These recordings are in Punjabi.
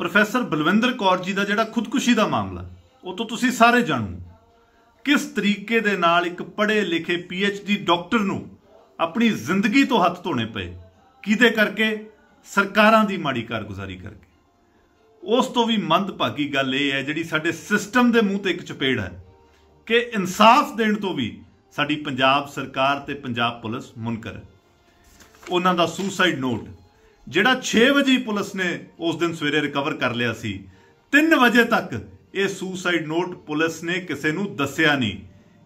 ਪ੍ਰੋਫੈਸਰ ਬਲਵਿੰਦਰ ਕੌਰ ਜੀ ਦਾ ਜਿਹੜਾ ਖੁਦਕੁਸ਼ੀ ਦਾ ਮਾਮਲਾ ਉਹ ਤੋਂ ਤੁਸੀਂ ਸਾਰੇ ਜਾਣੋ ਕਿਸ ਤਰੀਕੇ ਦੇ ਨਾਲ ਇੱਕ ਪੜ੍ਹੇ ਲਿਖੇ ਪੀ ਐਚ ਡੀ ਡਾਕਟਰ ਨੂੰ ਆਪਣੀ ਜ਼ਿੰਦਗੀ ਤੋਂ ਹੱਥ ਧੋਣੇ ਪਏ ਕਿਤੇ ਕਰਕੇ ਸਰਕਾਰਾਂ ਦੀ ਮਾੜੀ ਕਾਰਗੁਜ਼ਾਰੀ ਕਰਕੇ ਉਸ ਤੋਂ ਵੀ ਮੰਦਭਾਗੀ ਗੱਲ ਇਹ ਹੈ ਜਿਹੜੀ ਸਾਡੇ ਸਿਸਟਮ ਦੇ ਮੂੰਹ ਤੇ ਇੱਕ ਚਪੇੜ ਹੈ ਕਿ ਇਨਸਾਫ ਦੇਣ ਤੋਂ ਵੀ ਸਾਡੀ ਪੰਜਾਬ ਸਰਕਾਰ ਤੇ ਪੰਜਾਬ ਪੁਲਿਸ ਮੁਨਕਰ ਉਹਨਾਂ ਦਾ ਸੁਸਾਈਡ ਨੋਟ ਜਿਹੜਾ 6 ਵਜੇ ਪੁਲਿਸ ਨੇ ਉਸ ਦਿਨ ਸਵੇਰੇ ਰਿਕਵਰ ਕਰ ਲਿਆ ਸੀ 3 ਵਜੇ ਤੱਕ ਇਹ ਸੁਸਾਈਡ ਨੋਟ ਪੁਲਿਸ ਨੇ ਕਿਸੇ ਨੂੰ ਦੱਸਿਆ ਨਹੀਂ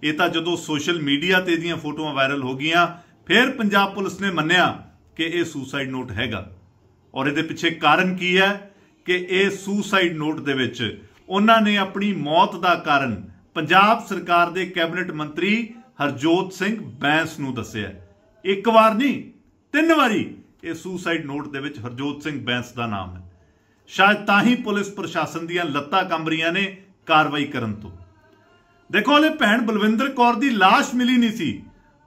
ਇਹ ਤਾਂ ਜਦੋਂ ਸੋਸ਼ਲ ਮੀਡੀਆ ਤੇ ਇਹਦੀਆਂ ਫੋਟੋਆਂ ਵਾਇਰਲ ਹੋ ਗਈਆਂ ਫਿਰ ਪੰਜਾਬ ਪੁਲਿਸ ਨੇ ਮੰਨਿਆ ਕਿ ਇਹ ਸੁਸਾਈਡ ਨੋਟ ਹੈਗਾ ਔਰ ਇਹਦੇ ਪਿੱਛੇ ਕਾਰਨ ਕੀ ਹੈ ਕਿ ਇਹ ਸੁਸਾਈਡ ਨੋਟ ਦੇ ਵਿੱਚ ਉਹਨਾਂ ਨੇ ਆਪਣੀ ਮੌਤ ਦਾ ਕਾਰਨ ਪੰਜਾਬ ਸਰਕਾਰ ਦੇ ਕੈਬਨਿਟ ਮੰਤਰੀ ਹਰਜੋਤ ਸਿੰਘ ਬੈਂਸ ਨੂੰ ਦੱਸਿਆ ਇੱਕ ਵਾਰ ਨਹੀਂ ਤਿੰਨ ਵਾਰੀ ਇਹ ਸੁਸਾਈਡ ਨੋਟ ਦੇ ਵਿੱਚ ਹਰਜੋਤ ਸਿੰਘ ਬੈਂਸ ਦਾ ਨਾਮ ਹੈ ਸ਼ਾਇਦ ਤਾਂ ਹੀ ਪੁਲਿਸ ਪ੍ਰਸ਼ਾਸਨ ਦੀਆਂ ਲੱਤਾਂ ਕੰਬਰੀਆਂ ਨੇ ਕਾਰਵਾਈ ਕਰਨ ਤੋਂ ਦੇਖੋ ਹਲੇ ਭੈਣ ਬਲਵਿੰਦਰ ਕੌਰ ਦੀ লাশ ਮਿਲੀ ਨਹੀਂ ਸੀ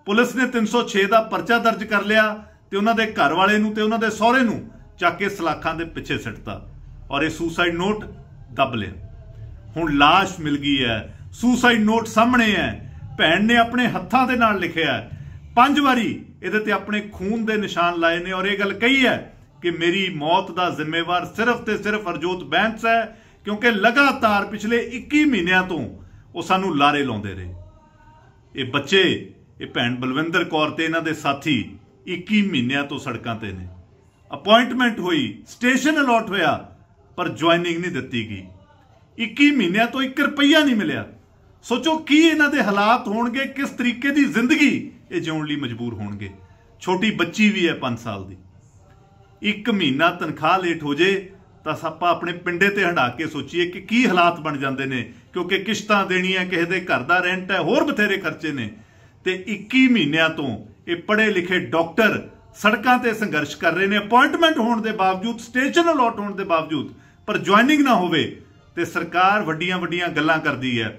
ਪੁਲਿਸ ਨੇ 306 ਦਾ ਪਰਚਾ ਦਰਜ ਕਰ ਲਿਆ ਤੇ ਉਹਨਾਂ ਦੇ ਘਰ ਵਾਲੇ ਨੂੰ ਤੇ ਉਹਨਾਂ ਦੇ ਸਹੁਰੇ ਨੂੰ ਚੱਕ ਕੇ ਸਲਾਖਾਂ ਦੇ ਪਿੱਛੇ ਸਿੱਟਤਾ ਔਰ ਇਹ ਸੁਸਾਈਡ ਨੋਟ ਦੱਬ ਲਿਆ ਹੁਣ লাশ ਮਿਲ ਗਈ ਹੈ ਸੁਸਾਈਡ ਨੋਟ ਸਾਹਮਣੇ ਹੈ ਭੈਣ ਨੇ ਆਪਣੇ ਹੱਥਾਂ ਦੇ ਨਾਲ ਲਿਖਿਆ ਹੈ ਪੰਜ ਵਾਰੀ ਇਹਦੇ ਤੇ ਆਪਣੇ ਖੂਨ ਦੇ ਨਿਸ਼ਾਨ ਲਾਏ ਨੇ ਔਰ ਇਹ ਗੱਲ ਕਹੀ ਹੈ ਕਿ ਮੇਰੀ ਮੌਤ ਦਾ ਜ਼ਿੰਮੇਵਾਰ ਸਿਰਫ ਤੇ ਸਿਰਫ ਅਰਜੋਤ ਬੈਂਸ ਹੈ ਕਿਉਂਕਿ ਲਗਾਤਾਰ ਪਿਛਲੇ 21 ਮਹੀਨਿਆਂ ਤੋਂ ਉਹ ਸਾਨੂੰ ਲਾਰੇ ਲਾਉਂਦੇ ਰਹੇ ਇਹ ਬੱਚੇ ਇਹ ਭੈਣ ਬਲਵਿੰਦਰ ਕੌਰ ਤੇ ਇਹਨਾਂ ਦੇ ਸਾਥੀ 21 ਮਹੀਨਿਆਂ ਤੋਂ ਸੜਕਾਂ ਤੇ ਨੇ ਅਪਾਇੰਟਮੈਂਟ ਹੋਈ ਸਟੇਸ਼ਨ ਅਲਾਟ ਹੋਇਆ ਪਰ ਜੁਆਇਨਿੰਗ ਨਹੀਂ ਦਿੱਤੀ ਗਈ 21 ਮਹੀਨਿਆਂ ਤੋਂ 1 ਰੁਪਈਆ ਨਹੀਂ ਮਿਲਿਆ ਸੋਚੋ ਕੀ ਇਹਨਾਂ ਦੇ ਹਾਲਾਤ ਹੋਣਗੇ ਕਿਸ ਤਰੀਕੇ ਦੀ ਜ਼ਿੰਦਗੀ ਇਹ ਜਿਉਣ ਲਈ ਮਜਬੂਰ ਹੋਣਗੇ ਛੋਟੀ ਬੱਚੀ ਵੀ ਹੈ 5 ਸਾਲ ਦੀ ਇੱਕ ਮਹੀਨਾ ਤਨਖਾਹ ਲੇਟ ਹੋ ਜੇ ਤਾਂ ਆਪਾਂ ਆਪਣੇ ਪਿੰਡੇ ਤੇ ਹੰਡਾ ਕੇ ਸੋਚੀਏ ਕਿ ਕੀ ਹਾਲਾਤ ਬਣ ਜਾਂਦੇ ਨੇ ਕਿਉਂਕਿ ਕਿਸ਼ਤਾਂ ਦੇਣੀਆਂ ਕਿਸੇ ਦੇ ਘਰ ਦਾ ਰੈਂਟ ਹੈ ਹੋਰ ਬਥੇਰੇ ਖਰਚੇ ਨੇ ਤੇ 21 ਮਹੀਨਿਆਂ ਤੋਂ ਇਹ ਪੜ੍ਹੇ ਲਿਖੇ ਡਾਕਟਰ ਸੜਕਾਂ ਤੇ ਸੰਘਰਸ਼ ਕਰ ਰਹੇ ਨੇ ਅਪਾਇੰਟਮੈਂਟ ਹੋਣ ਦੇ ਬਾਵਜੂਦ ਸਟੇਸ਼ਨ ਅਲੋਟ ਹੋਣ ਦੇ ਬਾਵਜੂਦ ਪਰ ਜੁਆਇਨਿੰਗ ਨਾ ਹੋਵੇ ਤੇ ਸਰਕਾਰ ਵੱਡੀਆਂ ਵੱਡੀਆਂ ਗੱਲਾਂ ਕਰਦੀ ਹੈ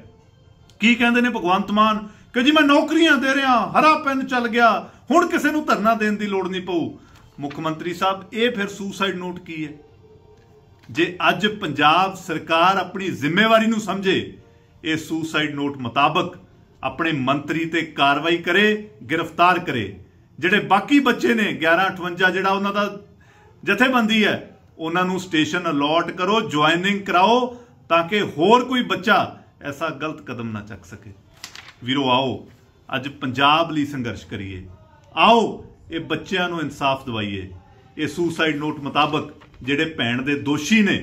ਕੀ ਕਹਿੰਦੇ ਨੇ ਭਗਵੰਤ ਮਾਨ ਕਿ ਜੀ ਮੈਂ ਨੌਕਰੀਆਂ ਦੇ ਰਿਹਾ ਹਰਾ ਪੈਨ ਚੱਲ ਗਿਆ ਹੁਣ ਕਿਸੇ ਨੂੰ ਧਰਨਾ ਦੇਣ ਦੀ ਲੋੜ ਨਹੀਂ ਪਊ ਮੁੱਖ ਮੰਤਰੀ ਸਾਹਿਬ ਇਹ ਫਿਰ ਸੁਸਾਈਡ ਨੋਟ ਕੀ ਹੈ ਜੇ ਅੱਜ ਪੰਜਾਬ ਸਰਕਾਰ ਆਪਣੀ ਜ਼ਿੰਮੇਵਾਰੀ ਨੂੰ ਸਮਝੇ ਇਹ ਸੁਸਾਈਡ ਨੋਟ ਮੁਤਾਬਕ ਆਪਣੇ ਮੰਤਰੀ ਤੇ ਕਾਰਵਾਈ ਕਰੇ ਗ੍ਰਿਫਤਾਰ ਕਰੇ ਜਿਹੜੇ ਬਾਕੀ ਬੱਚੇ ਨੇ 1158 ਜਿਹੜਾ ਉਹਨਾਂ ਦਾ ਜਥੇਬੰਦੀ ਹੈ ਉਹਨਾਂ ਨੂੰ ਸਟੇਸ਼ਨ ਅਲਾਟ ਕਰੋ ਜੁਆਇਨਿੰਗ ਕਰਾਓ ਤਾਂ ਕਿ ਹੋਰ ਕੋਈ ਬੱਚਾ ਐਸਾ ਗਲਤ ਕਦਮ ਨਾ ਚੱਕ ਸਕੇ ਵੀਰੋ ਆਓ ਅੱਜ ਪੰਜਾਬ ਲਈ ਸੰਘਰਸ਼ ਕਰੀਏ ਆਓ ਇਹ ਬੱਚਿਆਂ ਨੂੰ ਇਨਸਾਫ ਦਿਵਾਈਏ ਇਹ ਸੁਸਾਈਡ ਨੋਟ ਮੁਤਾਬਕ ਜਿਹੜੇ ਭੈਣ ਦੇ ਦੋਸ਼ੀ ਨੇ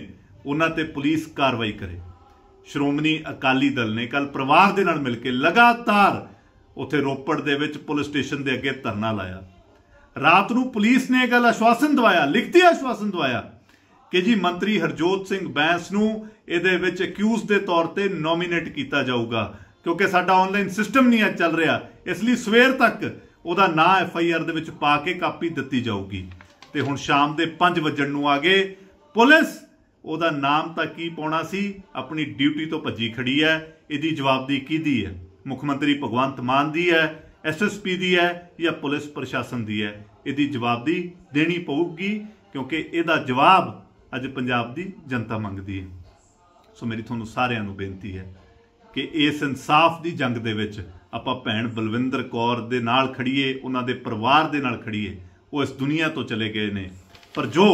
ਉਹਨਾਂ ਤੇ ਪੁਲਿਸ ਕਾਰਵਾਈ ਕਰੇ ਸ਼੍ਰੋਮਣੀ ਅਕਾਲੀ ਦਲ ਨੇ ਕੱਲ ਪਰਿਵਾਰ ਦੇ ਨਾਲ ਮਿਲ ਕੇ ਲਗਾਤਾਰ ਉਥੇ ਰੋਪੜ ਦੇ ਵਿੱਚ ਪੁਲਿਸ ਸਟੇਸ਼ਨ ਦੇ ਅੱਗੇ ਧਰਨਾ ਲਾਇਆ ਰਾਤ ਨੂੰ ਪੁਲਿਸ ਨੇ ਇਹ ਗੱਲ ਆਸ਼ਵਾਸਨ ਦਵਾਇਆ ਲਿਖਤੀ ਆਸ਼ਵਾਸਨ ਦਵਾਇਆ ਕਿ ਜੀ ਮੰਤਰੀ ਹਰਜੋਤ ਸਿੰਘ ਬੈਂਸ ਨੂੰ ਇਹਦੇ ਵਿੱਚ ਅਕਿਊਜ਼ ਦੇ ਤੌਰ ਤੇ ਨੋਮੀਨੇਟ ਕੀਤਾ ਜਾਊਗਾ ਕਿਉਂਕਿ ਸਾਡਾ ਆਨਲਾਈਨ ਸਿਸਟਮ ਨਹੀਂ ਚੱਲ ਰਿਹਾ ਇਸ ਲਈ ਸਵੇਰ ਤੱਕ ਉਹਦਾ ਨਾਂ ਐਫ ਆਈ ਆਰ ਦੇ ਵਿੱਚ ਪਾ ਕੇ ਕਾਪੀ ਦਿੱਤੀ ਜਾਊਗੀ ਤੇ ਹੁਣ ਸ਼ਾਮ ਦੇ 5 ਵਜਣ ਨੂੰ ਆ ਗਏ ਪੁਲਿਸ ਉਹਦਾ ਨਾਮ ਤਾਂ ਕੀ ਪਾਉਣਾ ਸੀ ਆਪਣੀ ਡਿਊਟੀ ਤੋਂ ਭੱਜੀ ਖੜੀ ਹੈ ਇਹਦੀ ਜਵਾਬਦੀ ਕਿਹਦੀ ਹੈ ਮੁੱਖ ਮੰਤਰੀ ਭਗਵੰਤ ਮਾਨ ਦੀ ਹੈ ਐਸਐਸਪੀ ਦੀ ਹੈ ਜਾਂ ਪੁਲਿਸ ਪ੍ਰਸ਼ਾਸਨ ਦੀ ਹੈ ਇਹਦੀ ਜਵਾਬਦੀ ਦੇਣੀ ਪਊਗੀ ਕਿਉਂਕਿ ਇਹਦਾ ਜਵਾਬ ਅੱਜ ਪੰਜਾਬ ਦੀ ਜਨਤਾ ਮੰਗਦੀ ਹੈ ਸੋ ਮੇਰੀ ਤੁਹਾਨੂੰ ਸਾਰਿਆਂ ਨੂੰ ਬੇਨਤੀ ਹੈ ਕਿ ਇਸ ਇਨਸਾਫ ਦੀ ਜੰਗ ਦੇ ਵਿੱਚ ਆਪਾਂ ਭੈਣ ਬਲਵਿੰਦਰ ਕੌਰ ਦੇ ਨਾਲ ਖੜੀਏ ਉਹਨਾਂ ਦੇ ਪਰਿਵਾਰ ਦੇ ਨਾਲ ਖੜੀਏ ਉਹ ਇਸ ਦੁਨੀਆ ਤੋਂ ਚਲੇ ਗਏ ਨੇ ਪਰ ਜੋ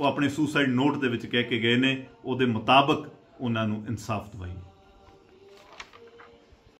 ਉਹ ਆਪਣੇ ਸੁਸਾਈਡ ਨੋਟ ਦੇ ਵਿੱਚ ਕਹਿ ਕੇ ਗਏ ਨੇ ਉਹਦੇ ਮੁਤਾਬਕ ਉਹਨਾਂ ਨੂੰ ਇਨਸਾਫ ਦਵਾਈਏ